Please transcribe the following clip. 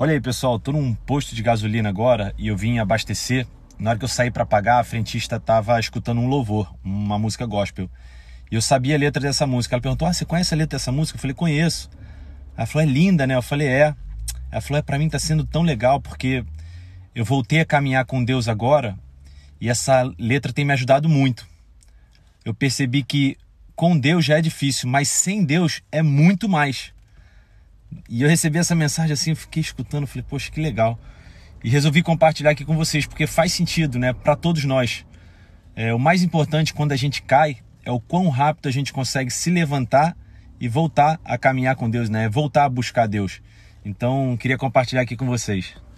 Olha aí, pessoal, tô num posto de gasolina agora e eu vim abastecer. Na hora que eu saí para pagar, a frentista tava escutando um louvor, uma música gospel. E eu sabia a letra dessa música. Ela perguntou: "Ah, você conhece a letra dessa música?" Eu falei: "Conheço". Ela falou: "É linda, né?" Eu falei: "É". Ela falou: "É, para mim tá sendo tão legal porque eu voltei a caminhar com Deus agora e essa letra tem me ajudado muito. Eu percebi que com Deus já é difícil, mas sem Deus é muito mais. E eu recebi essa mensagem assim, fiquei escutando, falei, poxa, que legal. E resolvi compartilhar aqui com vocês, porque faz sentido, né, para todos nós. É, o mais importante quando a gente cai é o quão rápido a gente consegue se levantar e voltar a caminhar com Deus, né? Voltar a buscar Deus. Então, queria compartilhar aqui com vocês.